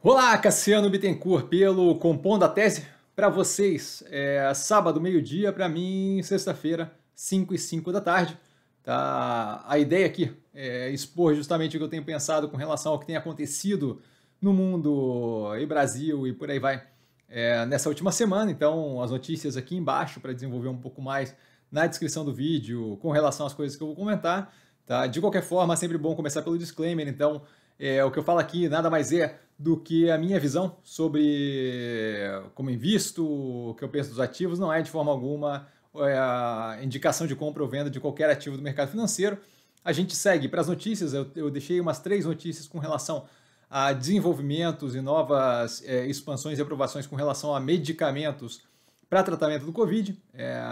Olá, Cassiano Bittencourt, pelo Compondo a Tese. Para vocês, é sábado, meio-dia, para mim, sexta-feira, 5 e 5 da tarde. Tá? A ideia aqui é expor justamente o que eu tenho pensado com relação ao que tem acontecido no mundo e Brasil e por aí vai é, nessa última semana. Então, as notícias aqui embaixo para desenvolver um pouco mais na descrição do vídeo com relação às coisas que eu vou comentar. Tá? De qualquer forma, é sempre bom começar pelo disclaimer. Então, é, o que eu falo aqui nada mais é do que a minha visão sobre como invisto, o que eu penso dos ativos, não é de forma alguma é, a indicação de compra ou venda de qualquer ativo do mercado financeiro. A gente segue para as notícias, eu, eu, deixei umas três notícias com relação a desenvolvimentos e novas é, expansões e aprovações com relação a medicamentos para tratamento do Covid. É,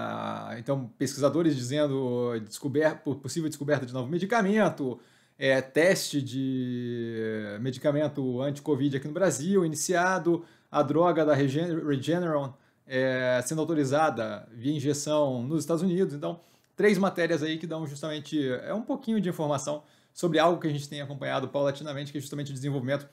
então, pesquisadores dizendo descober, possível descoberta de novo medicamento, é, teste de eh, medicamento anti-Covid aqui no Brasil, iniciado, a droga da Regeneron é, sendo autorizada via injeção nos Estados Unidos. Então, três matérias aí que dão justamente é um pouquinho de informação sobre algo que a gente tem acompanhado paulatinamente, que é justamente o desenvolvimento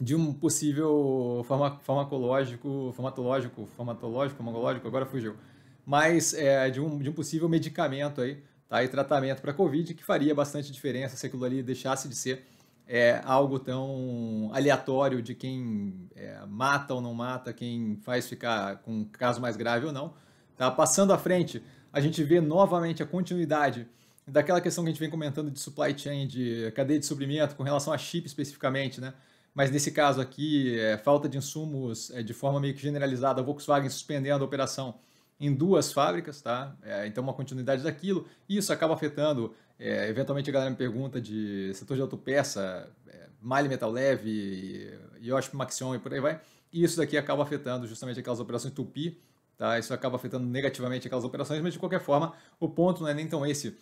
de um possível farmacológico, farmatológico, farmatológico, farmacológico, agora fugiu, mas é, de, um, de um possível medicamento aí tá? e tratamento para Covid, que faria bastante diferença se aquilo ali deixasse de ser é, algo tão aleatório de quem é, mata ou não mata, quem faz ficar com um caso mais grave ou não. Tá? Passando à frente, a gente vê novamente a continuidade daquela questão que a gente vem comentando de supply chain, de cadeia de suprimento, com relação a chip especificamente, né? Mas nesse caso aqui, é, falta de insumos é, de forma meio que generalizada, a Volkswagen suspendendo a operação em duas fábricas, tá? É, então uma continuidade daquilo, e isso acaba afetando. É, eventualmente a galera me pergunta de setor de autopeça, é, malha metal leve, Yoshi Maxion e por aí vai. E isso daqui acaba afetando justamente aquelas operações tupi, tá? Isso acaba afetando negativamente aquelas operações, mas de qualquer forma, o ponto não é nem tão esse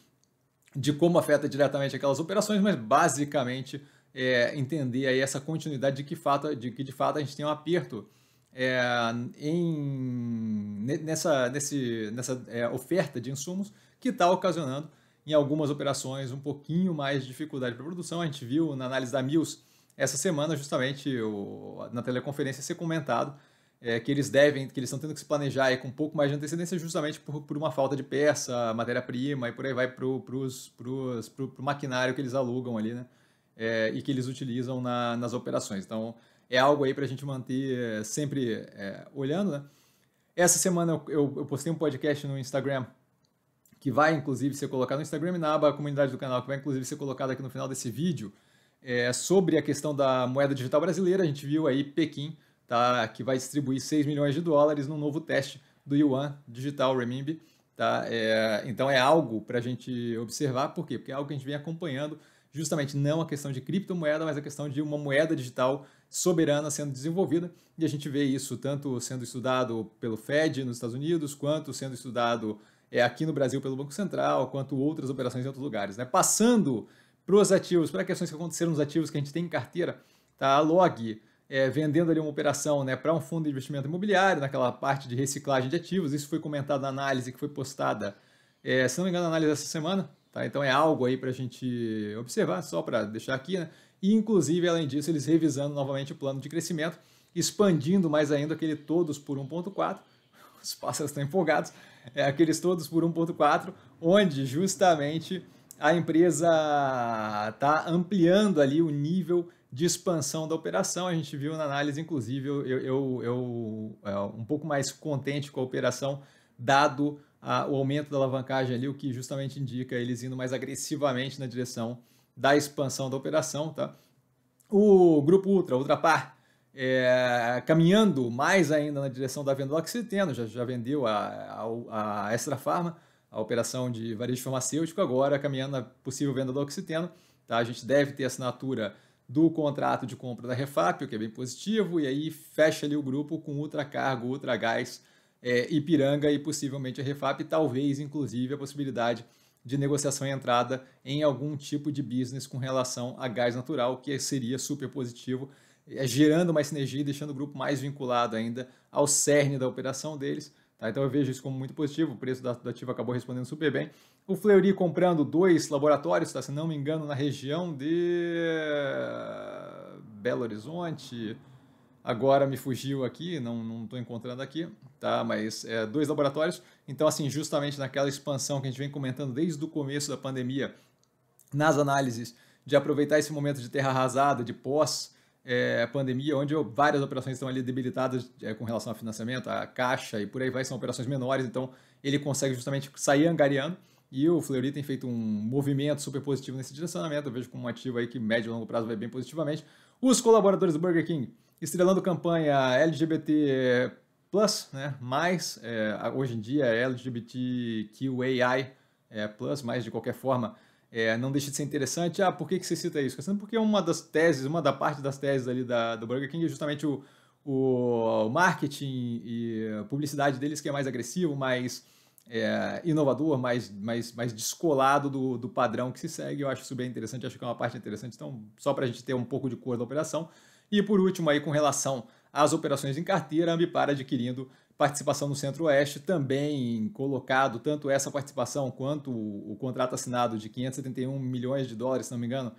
de como afeta diretamente aquelas operações, mas basicamente é, entender aí essa continuidade de que, fato, de que de fato a gente tem um aperto é, em, nessa, nesse, nessa é, oferta de insumos que está ocasionando em algumas operações um pouquinho mais de dificuldade para produção. A gente viu na análise da Mills essa semana justamente o, na teleconferência ser comentado é, que eles devem, que eles estão tendo que se planejar com um pouco mais de antecedência justamente por, por uma falta de peça, matéria-prima e por aí vai para o maquinário que eles alugam ali, né? É, e que eles utilizam na, nas operações. Então, é algo aí para a gente manter eh, sempre é, olhando, né? Essa semana eu, eu, postei um podcast no Instagram que vai inclusive ser colocado no Instagram e na aba comunidade do canal, que vai inclusive ser colocado aqui no final desse vídeo, é, sobre a questão da moeda digital brasileira. A gente viu aí Pequim, tá, que vai distribuir 6 milhões de dólares num novo teste do Yuan Digital Renminbi. Tá? É, então é algo para a gente observar, por quê? Porque é algo que a gente vem acompanhando justamente não a questão de criptomoeda, mas a questão de uma moeda digital soberana sendo desenvolvida. E a gente vê isso tanto sendo estudado pelo Fed nos Estados Unidos, quanto sendo estudado é, aqui no Brasil pelo Banco Central, quanto outras operações em outros lugares. Né? Passando para os ativos, para questões que aconteceram nos ativos que a gente tem em carteira, tá? a Log é, vendendo ali uma operação né, para um fundo de investimento imobiliário, naquela parte de reciclagem de ativos, isso foi comentado na análise que foi postada, é, se não me engano, na análise dessa semana, Tá? Então é algo aí para a gente observar, só para deixar aqui. Né? E, inclusive, além disso, eles revisando novamente o plano de crescimento, expandindo mais ainda aquele todos por 1.4. Os pássaros estão empolgados. É, aqueles todos por 1.4, onde justamente a empresa está ampliando ali o nível de expansão da operação. A gente viu na análise, inclusive, eu, eu, eu, eu é, um pouco mais contente com a operação, dado a, o aumento da alavancagem ali, o que justamente indica eles indo mais agressivamente na direção da expansão da operação, tá? O grupo Ultra, Ultrapar, é, caminhando mais ainda na direção da venda do Oxiteno, já, já vendeu a, a, a Extra Farma, a operação de varejo farmacêutico, agora caminhando na possível venda do Oxiteno. Tá? A gente deve ter assinatura do contrato de compra da Refap, o que é bem positivo, e aí fecha ali o grupo com Ultra Ultra Gás é, Ipiranga e possivelmente a Refap, talvez inclusive a possibilidade de negociação e entrada em algum tipo de business com relação a gás natural, que seria super positivo, é, gerando mais sinergia e deixando o grupo mais vinculado ainda ao cerne da operação deles. Tá? Então eu vejo isso como muito positivo, o preço da, da ativa acabou respondendo super bem. O Fleury comprando dois laboratórios, tá? se não me engano, na região de Belo Horizonte, agora me fugiu aqui, não estou encontrando aqui, tá? Mas é, dois laboratórios. Então, assim, justamente naquela expansão que a gente vem comentando desde o começo da pandemia, nas análises, de aproveitar esse momento de terra arrasada, de pós é, pandemia, onde várias operações estão ali debilitadas é, com relação ao financiamento, a caixa e por aí vai, são operações menores, então ele consegue justamente sair angariando. E o Fleury tem feito um movimento super positivo nesse direcionamento. Eu vejo como um ativo aí que médio e longo prazo vai bem positivamente. Os colaboradores do Burger King estrelando campanha LGBT+, né, mais, é, hoje em dia LGBTQAI+, é, plus, mas de qualquer forma, é, não deixa de ser interessante. Ah, por que, que você cita isso? Porque uma das teses, uma da parte das teses ali da, do Burger King é justamente o, o marketing e publicidade deles que é mais agressivo, mais é, inovador, mais, mais, mais descolado do, do padrão que se segue. Eu acho isso bem interessante, acho que é uma parte interessante. Então, só para a gente ter um pouco de cor da operação. E por último, aí com relação às operações em carteira, a Ambipar adquirindo participação no Centro-Oeste, também colocado tanto essa participação quanto o, o, contrato assinado de 571 milhões de dólares, se não me engano,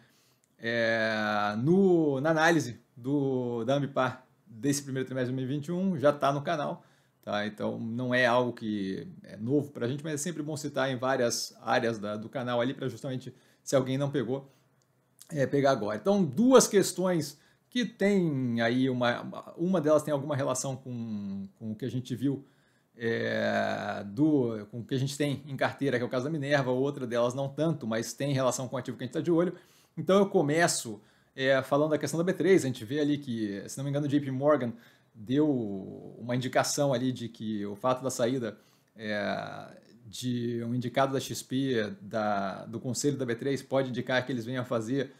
é, no, na análise do, da Ambipar desse primeiro trimestre de 2021, já está no canal. Tá? Então não é algo que é novo para a gente, mas é sempre bom citar em várias áreas da, do canal ali para justamente, se alguém não pegou, é, pegar agora. Então, duas questões que tem aí uma. Uma delas tem alguma relação com, com o que a gente viu é, do, com o que a gente tem em carteira, que é o caso da Minerva, outra delas não tanto, mas tem relação com o ativo que a gente está de olho. Então eu começo é, falando da questão da B3, a gente vê ali que, se não me engano, o JP Morgan deu uma indicação ali de que o fato da saída é, de um indicado da XP, da, do conselho da B3, pode indicar que eles venham a fazer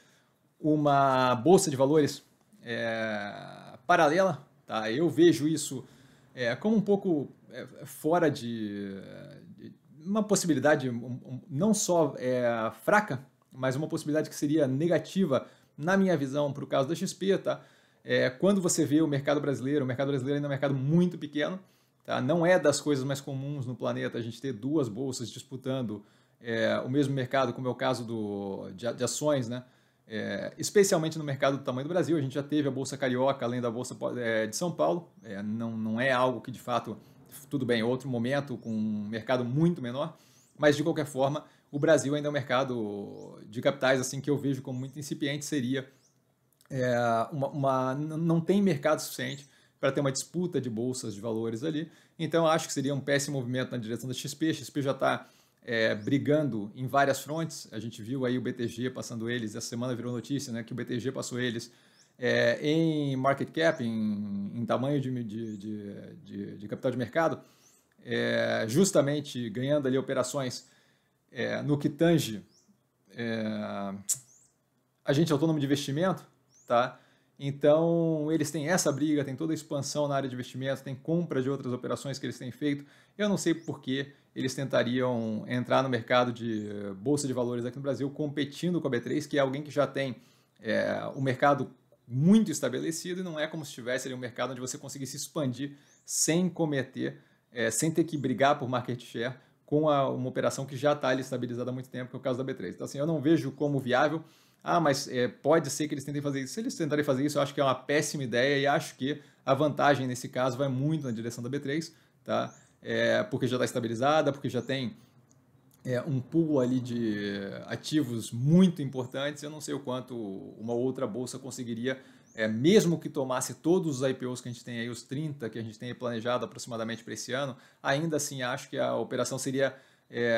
uma bolsa de valores é, paralela. Tá? Eu vejo isso é, como um pouco é, fora de, de, uma possibilidade não só é, fraca, mas uma possibilidade que seria negativa na minha visão para o caso da XP. Tá? É, quando você vê o mercado brasileiro, o mercado brasileiro ainda é um mercado muito pequeno. Tá? Não é das coisas mais comuns no planeta a gente ter duas bolsas disputando é, o mesmo mercado, como é o caso do, de, de ações, né? é, especialmente no mercado do tamanho do Brasil. A gente já teve a Bolsa Carioca, além da Bolsa é, de São Paulo. É, não, não é algo que, de fato, tudo bem, é outro momento com um mercado muito menor, mas, de qualquer forma, o Brasil ainda é um mercado de capitais assim que eu vejo como muito incipiente, seria é, uma, uma, não tem mercado suficiente para ter uma disputa de bolsas de valores ali. Então, acho que seria um péssimo movimento na direção da XP. XP já está é, brigando em várias frontes. A gente viu aí o BTG passando eles, essa semana virou notícia né, que o BTG passou eles é, em market cap, em, em tamanho de, de, de, de, capital de mercado, é, justamente ganhando ali operações é, no que tange é, agente autônomo de investimento, tá? Então, eles têm essa briga, tem toda a expansão na área de investimento, tem compra de outras operações que eles têm feito. Eu não sei porquê, eles tentariam entrar no mercado de eh, bolsa de valores aqui no Brasil, competindo com a B3, que é alguém que já tem é, eh, um mercado muito estabelecido e não é como se tivesse ali um mercado onde você conseguisse expandir sem cometer, é, sem ter que brigar por market share com a, uma operação que já está ali estabilizada há muito tempo, que é o caso da B3. Então, assim, eu não vejo como viável. Ah, mas é, pode ser que eles tentem fazer isso. Se eles tentarem fazer isso, eu acho que é uma péssima ideia e acho que a vantagem nesse caso vai muito na direção da B3, tá? é, porque já está estabilizada, porque já tem é, um pool ali de ativos muito importantes. Eu não sei o quanto uma outra bolsa conseguiria, é, mesmo que tomasse todos os IPOs que a gente tem aí, os 30 que a gente tem planejado aproximadamente para esse ano, ainda assim acho que a operação seria é,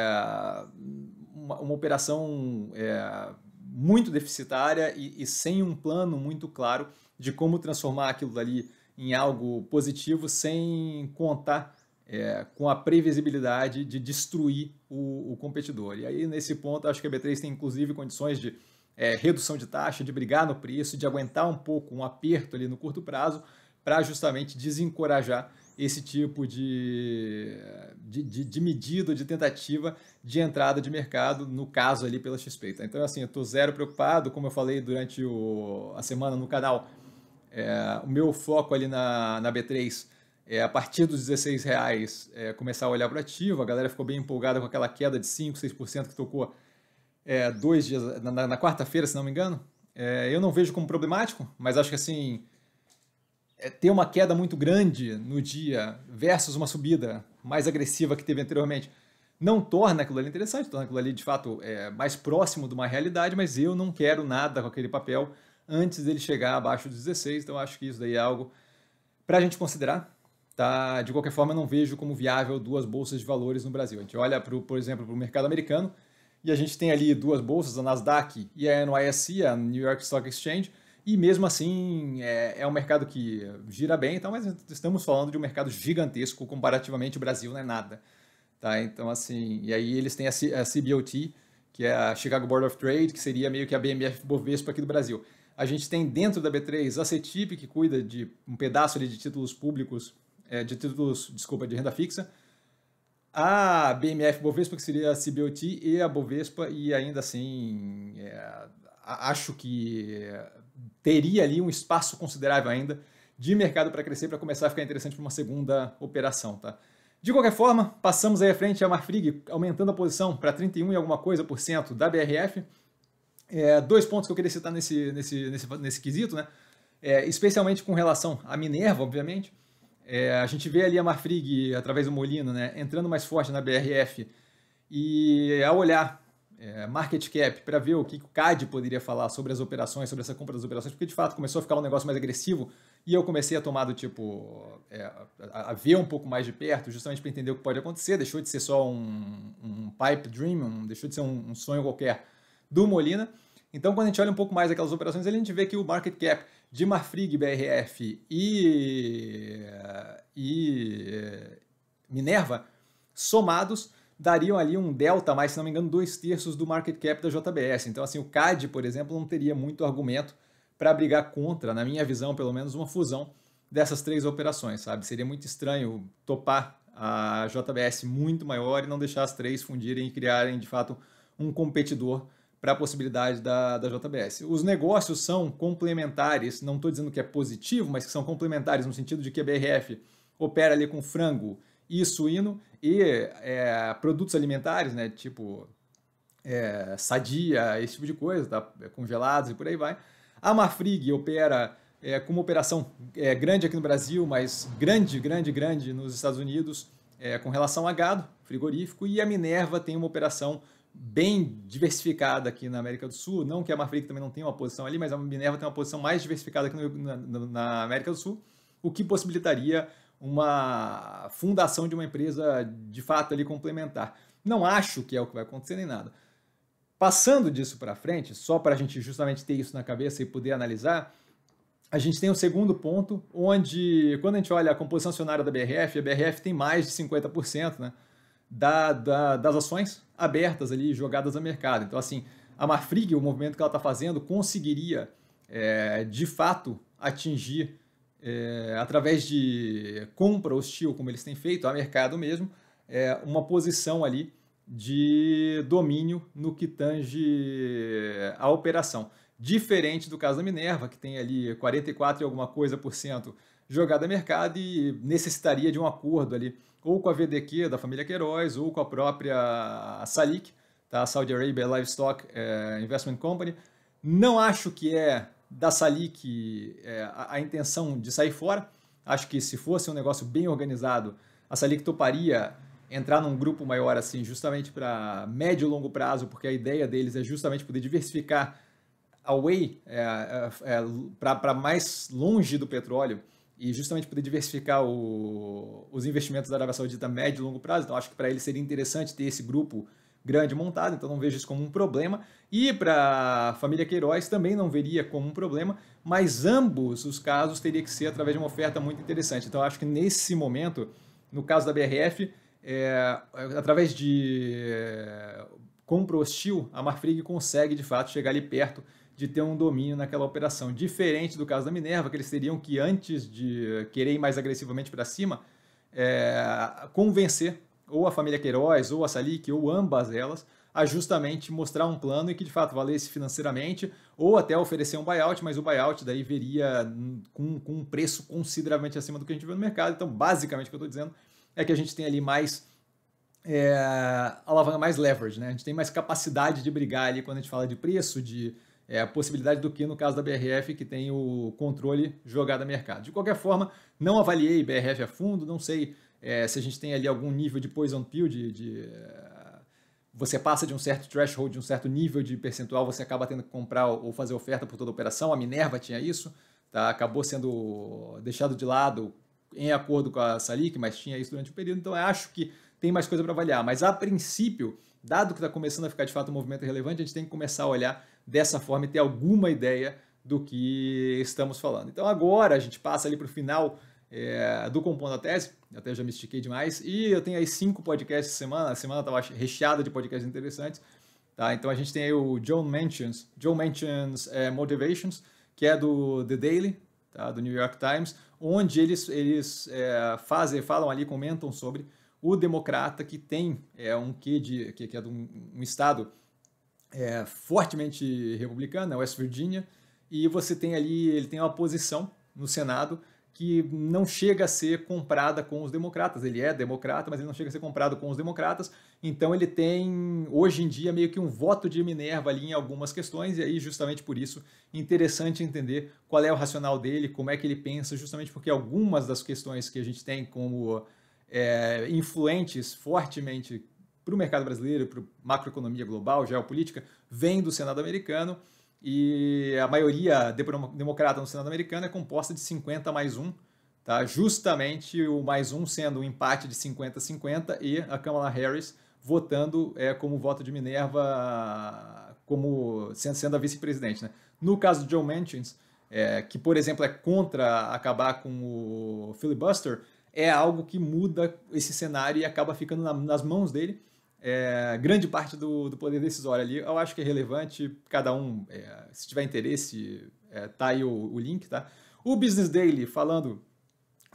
uma, uma, operação é, muito deficitária e, e sem um plano muito claro de como transformar aquilo dali em algo positivo sem contar é, com a previsibilidade de destruir o, o, competidor. E aí, nesse ponto, acho que a B3 tem inclusive condições de é, redução de taxa, de brigar no preço, de aguentar um pouco um aperto ali no curto prazo, para justamente desencorajar esse tipo de, de, de, de, medida, de tentativa de entrada de mercado, no caso ali pela XP. Tá? Então, então, assim, eu estou zero preocupado, como eu falei durante o, a semana no canal, é, o meu foco ali na, na B3 é, a partir dos 16 reais é, começar a olhar para ativo. A galera ficou bem empolgada com aquela queda de 5%, 6% que tocou é, dois dias na, na quarta-feira, se não me engano. É, eu não vejo como problemático, mas acho que assim é, ter uma queda muito grande no dia versus uma subida mais agressiva que teve anteriormente não torna aquilo ali interessante, torna aquilo ali de fato é, mais próximo de uma realidade, mas eu não quero nada com aquele papel antes dele chegar abaixo dos 16, então acho que isso daí é algo para a gente considerar. Tá? De qualquer forma, eu não vejo como viável duas bolsas de valores no Brasil. A gente olha, pro, por exemplo, para o mercado americano e a gente tem ali duas bolsas, a Nasdaq e a NYSE, a New York Stock Exchange, e mesmo assim é, é um mercado que gira bem, então, mas estamos falando de um mercado gigantesco comparativamente o Brasil não é nada. Tá? Então, assim, e aí eles têm a, C, a CBOT, que é a Chicago Board of Trade, que seria meio que a BMF Bovespa aqui do Brasil. A gente tem dentro da B3 a CETIP, que cuida de um pedaço ali de títulos públicos é, de títulos, desculpa, de renda fixa, a BMF Bovespa, que seria a CBOT, e a Bovespa, e ainda assim, é, acho que teria ali um espaço considerável ainda de mercado para crescer, para começar a ficar interessante para uma segunda operação, tá? De qualquer forma, passamos aí à frente a Marfrig, aumentando a posição para 31 e alguma coisa por cento da BRF. É, dois pontos que eu queria citar nesse, nesse, nesse, nesse quesito, né? É, especialmente com relação à Minerva, obviamente. É, a gente vê ali a Marfrig, através do Molino, né, entrando mais forte na BRF. E ao olhar é, market cap, para ver o que o CAD poderia falar sobre as operações, sobre essa compra das operações, porque de fato começou a ficar um negócio mais agressivo e eu comecei a tomar do tipo, é, a, a, ver um pouco mais de perto, justamente para entender o que pode acontecer. Deixou de ser só um, um pipe dream, um, deixou de ser um, um sonho qualquer do Molina. Então, quando a gente olha um pouco mais aquelas operações, a gente vê que o market cap de Marfrig BRF e, e Minerva somados dariam ali um delta mais, se não me engano, dois terços do market cap da JBS. Então, assim, o CAD, por exemplo, não teria muito argumento para brigar contra, na minha visão, pelo menos, uma fusão dessas três operações, sabe? Seria muito estranho topar a JBS muito maior e não deixar as três fundirem e criarem, de fato, um competidor para a possibilidade da, da JBS. Os negócios são complementares, não estou dizendo que é positivo, mas que são complementares no sentido de que a BRF opera ali com frango e suíno e é, produtos alimentares, né, tipo é, sadia, esse tipo de coisa, tá? É, congelados e por aí vai. A Marfrig opera é, com uma operação é, grande aqui no Brasil, mas grande, grande, grande nos Estados Unidos é, com relação a gado frigorífico e a Minerva tem uma operação bem diversificada aqui na América do Sul. Não que a Marfrig também não tenha uma posição ali, mas a Minerva tem uma posição mais diversificada aqui no, na, na, América do Sul, o que possibilitaria uma fundação de uma empresa de fato ali complementar. Não acho que é o que vai acontecer nem nada. Passando disso para frente, só para a gente justamente ter isso na cabeça e poder analisar, a gente tem um segundo ponto, onde quando a gente olha a composição acionária da BRF, a BRF tem mais de 50%, né? da, da, das ações abertas ali, jogadas a mercado. Então, assim, a Marfrig, o movimento que ela está fazendo, conseguiria é, de fato atingir, é, através de compra hostil, como eles têm feito, a mercado mesmo, é, uma posição ali de domínio no que tange a operação. Diferente do caso da Minerva, que tem ali 44 e alguma coisa por cento jogada a mercado e necessitaria de um acordo ali, ou com a VDQ da família Queiroz, ou com a própria Salik, tá? Saudi Arabia Livestock eh, Investment Company. Não acho que é da Salik é, eh, a, a, intenção de sair fora. Acho que se fosse um negócio bem organizado, a Salik toparia entrar num grupo maior assim, justamente para médio e longo prazo, porque a ideia deles é justamente poder diversificar a é, é, para mais longe do petróleo e justamente poder diversificar o, os investimentos da Arábia Saudita a médio e longo prazo. Então, acho que para ele seria interessante ter esse grupo grande montado, então não vejo isso como um problema. E para a família Queiroz também não veria como um problema, mas ambos os casos teria que ser através de uma oferta muito interessante. Então, acho que nesse momento, no caso da BRF, é, através de compra hostil, a Marfrig consegue de fato chegar ali perto de ter um domínio naquela operação. Diferente do caso da Minerva, que eles teriam que, antes de querer ir mais agressivamente para cima, é, convencer ou a família Queiroz, ou a Salik, ou ambas elas, a justamente mostrar um plano e que de fato valesse financeiramente, ou até oferecer um buyout, mas o buyout daí viria com, com um preço consideravelmente acima do que a gente vê no mercado. Então, basicamente, o que eu estou dizendo é que a gente tem ali mais é, alavanca é mais leverage, né? A gente tem mais capacidade de brigar ali quando a gente fala de preço, de é, possibilidade do que no caso da BRF, que tem o controle jogado a mercado. De qualquer forma, não avaliei BRF a fundo, não sei é, se a gente tem ali algum nível de poison pill, de, de é, você passa de um certo threshold, de um certo nível de percentual, você acaba tendo que comprar ou fazer oferta por toda a operação. A Minerva tinha isso, tá? acabou sendo deixado de lado em acordo com a Salic, mas tinha isso durante o período. Então, eu acho que tem mais coisa para avaliar. Mas a princípio, dado que está começando a ficar de fato um movimento relevante, a gente tem que começar a olhar dessa forma e ter alguma ideia do que estamos falando. Então agora a gente passa ali para o final é, do Compondo a Tese, até já me estiquei demais, e eu tenho aí cinco podcasts semana, a semana estava recheada de podcasts interessantes, tá? Então a gente tem aí o John Mentions, John Mentions é, Motivations, que é do The Daily, tá? do New York Times, onde eles, eles é, fazem, falam ali, comentam sobre o democrata que tem é um quê de que, que é de um, um estado é, fortemente republicano, é West Virginia, e você tem ali ele tem uma posição no Senado que não chega a ser comprada com os democratas. Ele é democrata, mas ele não chega a ser comprado com os democratas. Então ele tem hoje em dia meio que um voto de Minerva ali em algumas questões e aí justamente por isso interessante entender qual é o racional dele, como é que ele pensa, justamente porque algumas das questões que a gente tem como é, influentes fortemente para o mercado brasileiro, para macroeconomia global, geopolítica, vem do Senado americano e a maioria democrata no Senado americano é composta de 50 mais 1, tá? justamente o mais 1 sendo um empate de 50-50 e a Kamala Harris votando é, como voto de Minerva, como sendo, sendo a vice-presidente. Né? No caso de Joe Manchin, é, que por exemplo é contra acabar com o filibuster, é algo que muda esse cenário e acaba ficando na, nas mãos dele. É, grande parte do, do, poder decisório ali, eu acho que é relevante, cada um, é, se tiver interesse, é, tá aí o, o, link, tá? O Business Daily, falando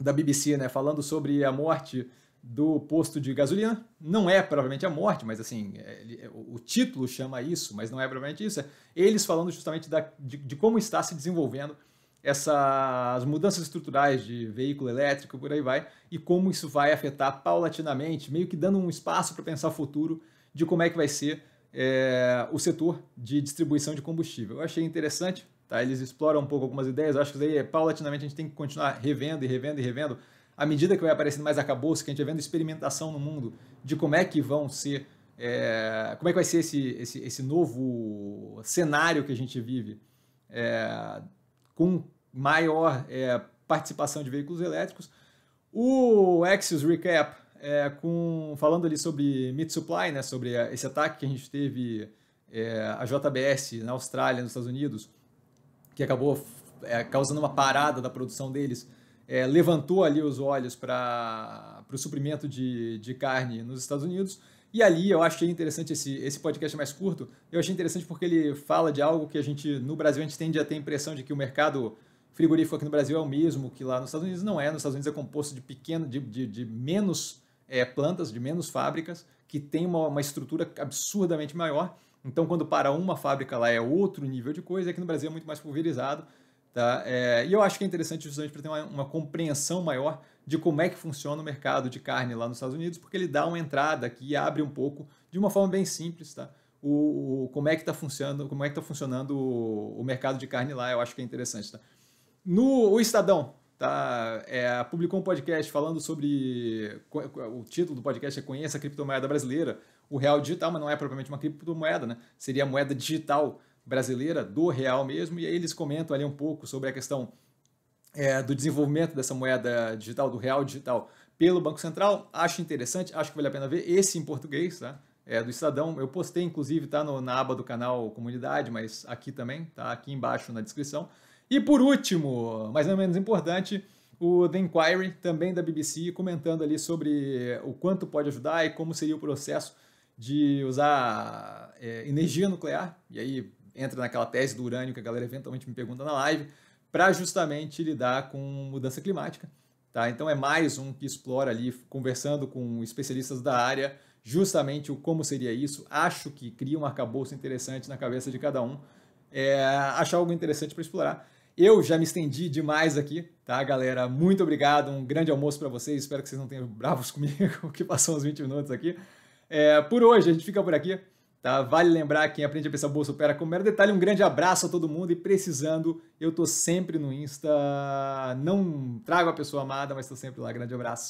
da BBC, né, falando sobre a morte do posto de gasolina, não é provavelmente a morte, mas assim, é, é, o, o título chama isso, mas não é provavelmente isso, é eles falando justamente da, de, de como está se desenvolvendo essas mudanças estruturais de veículo elétrico, por aí vai, e como isso vai afetar paulatinamente, meio que dando um espaço para pensar o futuro de como é que vai ser é, o setor de distribuição de combustível. Eu achei interessante, tá? eles exploram um pouco algumas ideias, eu acho que daí, é, paulatinamente a gente tem que continuar revendo e revendo e revendo, à medida que vai aparecendo mais acabouço, que a gente vai vendo experimentação no mundo de como é que vão ser, é, como é que vai ser esse, esse, esse novo cenário que a gente vive. É, com maior é, participação de veículos elétricos. O Axios Recap, é, com, falando ali sobre Meat Supply, né, sobre esse ataque que a gente teve é, a JBS na Austrália, nos Estados Unidos, que acabou é, causando uma parada da produção deles, é, levantou ali os olhos para o suprimento de, de carne nos Estados Unidos. E ali eu achei interessante esse, esse podcast mais curto. Eu achei interessante porque ele fala de algo que a gente, no Brasil, a gente tende a ter a impressão de que o mercado frigorífico aqui no Brasil é o mesmo que lá nos Estados Unidos. Não é. Nos Estados Unidos é composto de pequeno, de, de, de menos é, plantas, de menos fábricas, que tem uma, uma estrutura absurdamente maior. Então, quando para uma fábrica lá é outro nível de coisa, aqui no Brasil é muito mais pulverizado. Tá? É, e eu acho que é interessante justamente para ter uma, uma, compreensão maior de como é que funciona o mercado de carne lá nos Estados Unidos, porque ele dá uma entrada aqui e abre um pouco, de uma forma bem simples, tá? O, o como é que está funcionando, como é que tá funcionando o, o, mercado de carne lá, eu acho que é interessante, tá? No o Estadão, tá? É, publicou um podcast falando sobre o título do podcast é Conheça a criptomoeda brasileira, o real digital, mas não é propriamente uma criptomoeda, né? Seria a moeda digital brasileira do real mesmo, e aí eles comentam ali um pouco sobre a questão é, do desenvolvimento dessa moeda digital, do real digital, pelo Banco Central. Acho interessante, acho que vale a pena ver. Esse em português, tá? É, do Estadão. Eu postei, inclusive, tá no, na aba do canal Comunidade, mas aqui também, tá aqui embaixo na descrição. E por último, mas não menos importante, o The Inquiry, também da BBC, comentando ali sobre é, o quanto pode ajudar e como seria o processo de usar é, energia nuclear. E aí entra naquela tese do urânio que a galera eventualmente me pergunta na live para justamente lidar com mudança climática. Tá? Então é mais um que explora ali, conversando com especialistas da área, justamente o como seria isso. Acho que cria um arcabouço interessante na cabeça de cada um. É, achar algo interessante para explorar. Eu já me estendi demais aqui, tá, galera? Muito obrigado, um grande almoço para vocês. Espero que vocês não tenham bravos comigo que passou uns 20 minutos aqui. É, por hoje, a gente fica por aqui. Tá? Vale lembrar quem aprende a pensar bolsa opera com mero detalhe. Um grande abraço a todo mundo e precisando, eu tô sempre no Insta. Não trago a pessoa amada, mas tô sempre lá. Grande abraço.